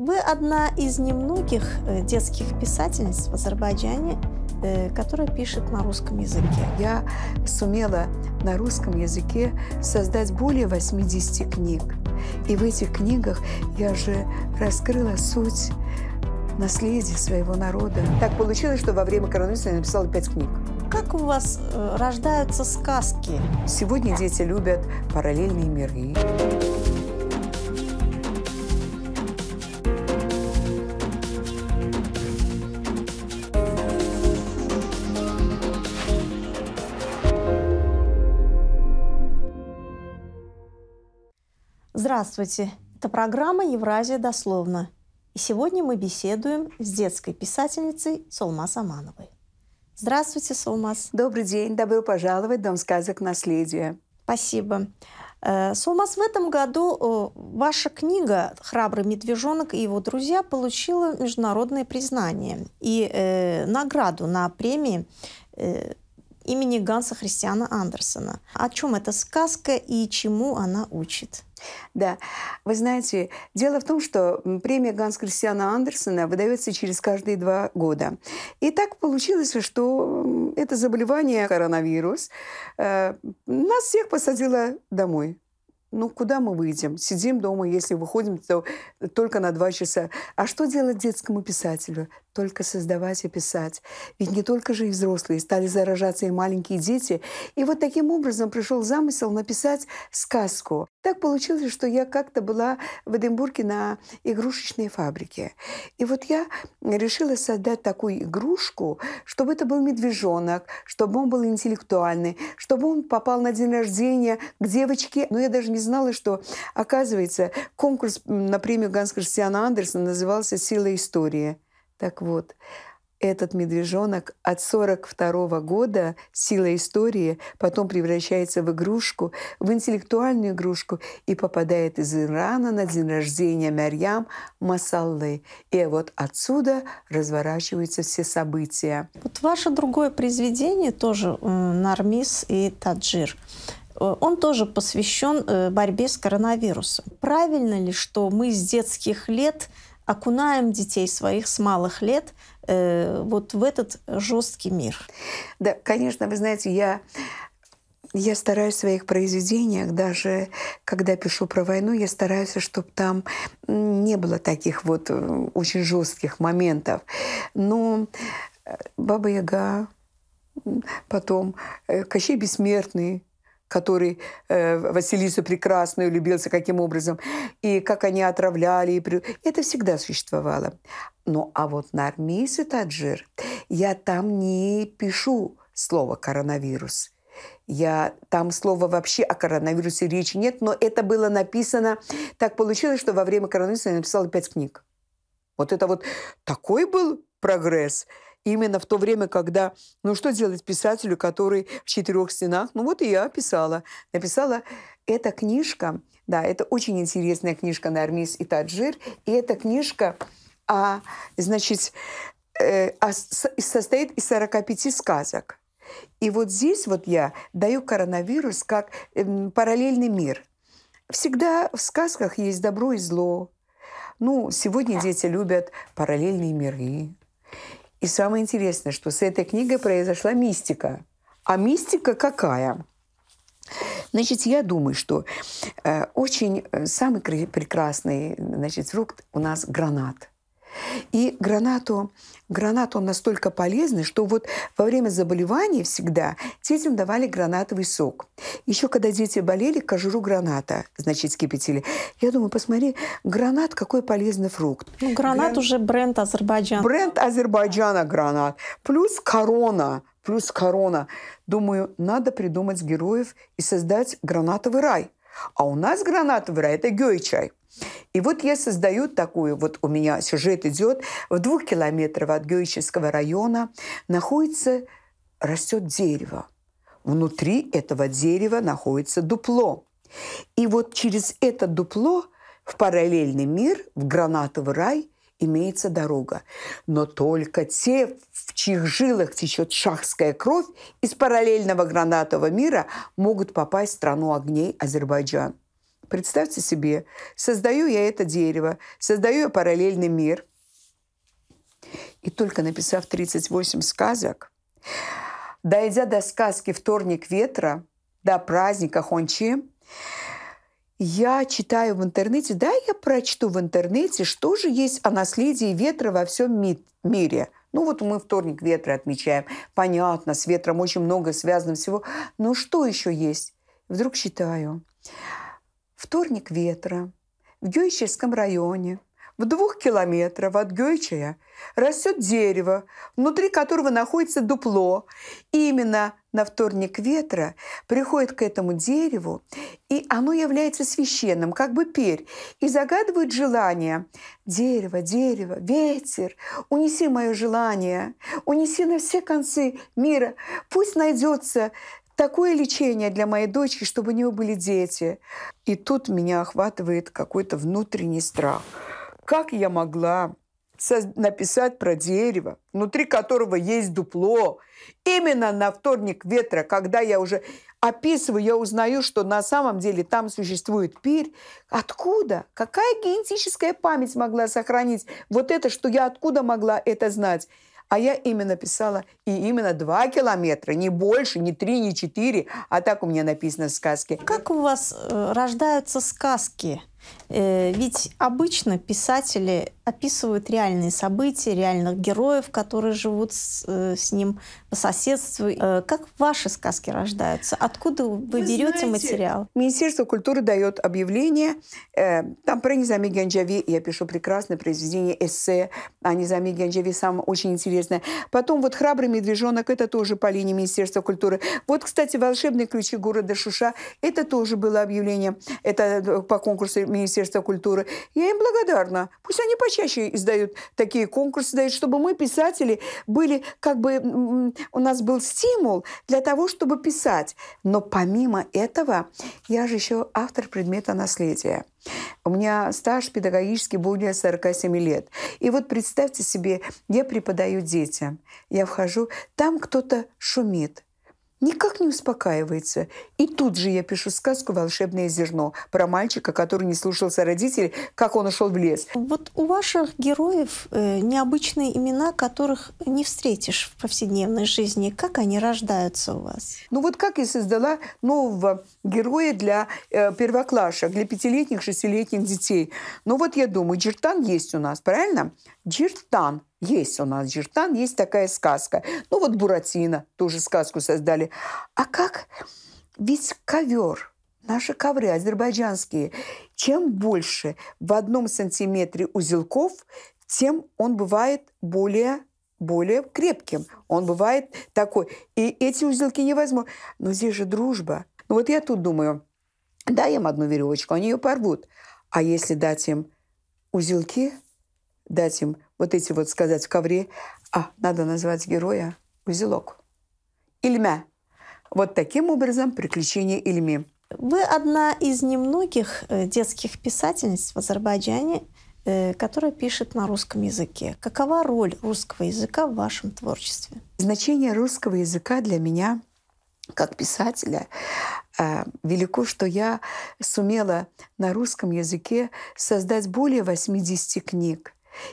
Вы одна из немногих э, детских писательниц в Азербайджане, э, которая пишет на русском языке. Я сумела на русском языке создать более 80 книг. И в этих книгах я же раскрыла суть наследия своего народа. Так получилось, что во время коронавируса я написала пять книг. Как у вас э, рождаются сказки? Сегодня дети любят параллельные миры. Здравствуйте! Это программа «Евразия дословно». И сегодня мы беседуем с детской писательницей Солмас Амановой. Здравствуйте, Солмас. Добрый день. Добро пожаловать в Дом сказок «Наследие». Спасибо. Э, Солмас, в этом году э, ваша книга «Храбрый медвежонок и его друзья» получила международное признание и э, награду на премии имени Ганса Христиана Андерсона. О чем эта сказка и чему она учит? Да, вы знаете, дело в том, что премия Ганс Кристиана Андерсона выдается через каждые два года. И так получилось, что это заболевание коронавирус э, нас всех посадило домой. Ну, куда мы выйдем? Сидим дома, если выходим, то только на два часа. А что делать детскому писателю? Только создавать и писать. Ведь не только же и взрослые, стали заражаться и маленькие дети. И вот таким образом пришел замысел написать сказку. Так получилось, что я как-то была в Эдинбурге на игрушечной фабрике. И вот я решила создать такую игрушку, чтобы это был медвежонок, чтобы он был интеллектуальный, чтобы он попал на день рождения к девочке. Но ну, я даже не знала, что, оказывается, конкурс на премию Ганс Кристиана Андерсона назывался «Сила истории». Так вот, этот медвежонок от 42 -го года сила истории потом превращается в игрушку, в интеллектуальную игрушку и попадает из Ирана на день рождения Марьям Масаллы. И вот отсюда разворачиваются все события. Вот ваше другое произведение тоже э, «Нармис и Таджир». Э, он тоже посвящен э, борьбе с коронавирусом. Правильно ли, что мы с детских лет окунаем детей своих с малых лет э, вот в этот жесткий мир? Да, конечно, вы знаете, я я стараюсь в своих произведениях, даже когда пишу про войну, я стараюсь, чтобы там не было таких вот э, очень жестких моментов. Но Баба Яга, потом Кощей Бессмертный, который э, Василису Прекрасную любился каким образом, и как они отравляли. И при... Это всегда существовало. Ну, а вот на армейце Таджир я там не пишу слово «коронавирус». Я, там слова вообще о коронавирусе речи нет, но это было написано... Так получилось, что во время коронавируса я написала пять книг. Вот это вот такой был прогресс – именно в то время, когда, ну что делать писателю, который в четырех стенах? Ну вот и я писала. Написала эта книжка, да, это очень интересная книжка на Армис и Таджир, и эта книжка, а, значит, э, а, состоит из 45 сказок. И вот здесь вот я даю коронавирус как эм, параллельный мир. Всегда в сказках есть добро и зло. Ну, сегодня дети любят параллельные миры, и самое интересное, что с этой книгой произошла мистика. А мистика какая? Значит, я думаю, что э, очень э, самый прекрасный значит, фрукт у нас гранат – и гранату, гранат, он настолько полезный, что вот во время заболеваний всегда детям давали гранатовый сок. Еще когда дети болели, кожуру граната, значит, скипятили. Я думаю, посмотри, гранат какой полезный фрукт. Ну, гранат Гран... уже бренд Азербайджана. Бренд Азербайджана гранат. Плюс корона плюс корона. Думаю, надо придумать героев и создать гранатовый рай. А у нас гранатовый рай – это гёй-чай. И вот я создаю такую, вот у меня сюжет идет, в двух километрах от Геоического района находится, растет дерево. Внутри этого дерева находится дупло. И вот через это дупло в параллельный мир, в гранатовый рай – имеется дорога. Но только те, в чьих жилах течет шахская кровь, из параллельного гранатового мира могут попасть в страну огней Азербайджан. Представьте себе, создаю я это дерево, создаю я параллельный мир. И только написав 38 сказок, дойдя до сказки «Вторник ветра», до праздника Хончи, я читаю в интернете, да, я прочту в интернете, что же есть о наследии ветра во всем ми- мире. Ну вот мы вторник ветра отмечаем. Понятно, с ветром очень много связано всего. Но ну что еще есть? Вдруг читаю. Вторник ветра. В Гёйчевском районе, в двух километрах от Гёйчая, растет дерево, внутри которого находится дупло. И именно на вторник ветра приходит к этому дереву, и оно является священным, как бы перь, и загадывает желание. «Дерево, дерево, ветер, унеси мое желание, унеси на все концы мира, пусть найдется такое лечение для моей дочки, чтобы у нее были дети. И тут меня охватывает какой-то внутренний страх. Как я могла написать про дерево, внутри которого есть дупло. Именно на вторник ветра, когда я уже описываю, я узнаю, что на самом деле там существует пирь. Откуда? Какая генетическая память могла сохранить вот это, что я откуда могла это знать? А я именно писала и именно два километра, не больше, не три, не четыре, а так у меня написано в сказке. Как у вас э, рождаются сказки? Э, ведь обычно писатели описывают реальные события, реальных героев, которые живут с, э, с ним по соседству. Э, как ваши сказки рождаются? Откуда вы, вы берете знаете, материал? Министерство культуры дает объявление. Там про Низами Генджави я пишу прекрасное произведение, эссе о Низами Генджави, сам очень интересное. Потом вот «Храбрый медвежонок» — это тоже по линии Министерства культуры. Вот, кстати, «Волшебные ключи города Шуша» — это тоже было объявление. Это по конкурсу Министерства культуры. Я им благодарна. Пусть они почаще издают такие конкурсы, дают, чтобы мы, писатели, были как бы... У нас был стимул для того, чтобы писать. Но помимо этого, я же еще автор предмета наследия. У меня стаж педагогический более 47 лет. И вот представьте себе, я преподаю детям. Я вхожу, там кто-то шумит никак не успокаивается. И тут же я пишу сказку «Волшебное зерно» про мальчика, который не слушался родителей, как он ушел в лес. Вот у ваших героев э, необычные имена, которых не встретишь в повседневной жизни. Как они рождаются у вас? Ну вот как я создала нового героя для э, первоклашек, для пятилетних, шестилетних детей. Ну вот я думаю, Джертан есть у нас, правильно? Джертан – есть у нас Жиртан, есть такая сказка. Ну вот Буратино тоже сказку создали. А как? Ведь ковер, наши ковры азербайджанские, чем больше в одном сантиметре узелков, тем он бывает более более крепким. Он бывает такой. И эти узелки невозможно. Но здесь же дружба. Ну вот я тут думаю, дай им одну веревочку, они ее порвут. А если дать им узелки, дать им вот эти вот сказать в ковре, а, надо назвать героя узелок. Ильмя. Вот таким образом приключения Ильми. Вы одна из немногих э, детских писательниц в Азербайджане, э, которая пишет на русском языке. Какова роль русского языка в вашем творчестве? Значение русского языка для меня как писателя э, велико, что я сумела на русском языке создать более 80 книг.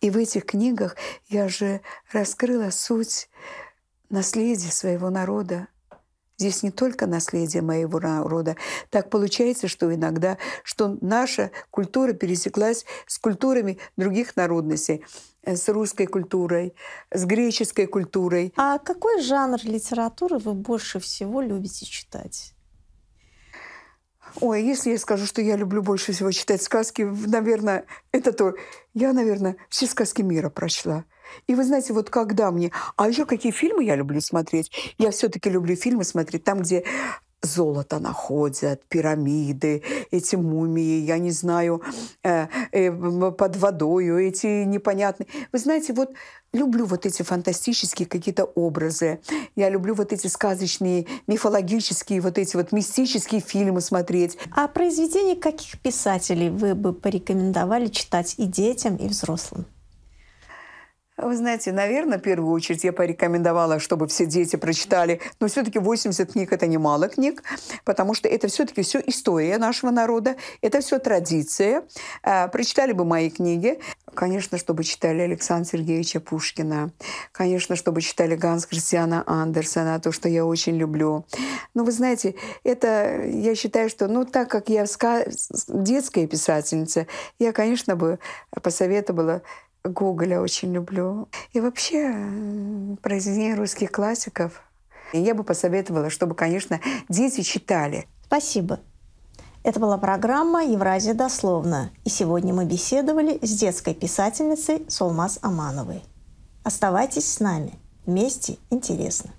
И в этих книгах я же раскрыла суть наследия своего народа. Здесь не только наследие моего народа. Так получается, что иногда, что наша культура пересеклась с культурами других народностей э, с русской культурой, с греческой культурой. А какой жанр литературы вы больше всего любите читать? Ой, если я скажу, что я люблю больше всего читать сказки, наверное, это то. Я, наверное, все сказки мира прочла. И вы знаете, вот когда мне... А еще какие фильмы я люблю смотреть? Я все-таки люблю фильмы смотреть там, где золото находят, пирамиды, эти мумии, я не знаю, э, э, под водою, эти непонятные. Вы знаете, вот люблю вот эти фантастические какие-то образы. Я люблю вот эти сказочные, мифологические, вот эти вот мистические фильмы смотреть. А произведения каких писателей вы бы порекомендовали читать и детям, и взрослым? Вы знаете, наверное, в первую очередь я порекомендовала, чтобы все дети прочитали, но все-таки 80 книг – это немало книг, потому что это все-таки все история нашего народа, это все традиция. А, прочитали бы мои книги, конечно, чтобы читали Александра Сергеевича Пушкина, конечно, чтобы читали Ганс Кристиана Андерсона, то, что я очень люблю. Но вы знаете, это, я считаю, что, ну, так как я детская писательница, я, конечно, бы посоветовала Гоголя очень люблю. И вообще произведения русских классиков. И я бы посоветовала, чтобы, конечно, дети читали. Спасибо. Это была программа «Евразия дословно». И сегодня мы беседовали с детской писательницей Солмаз Амановой. Оставайтесь с нами. Вместе интересно.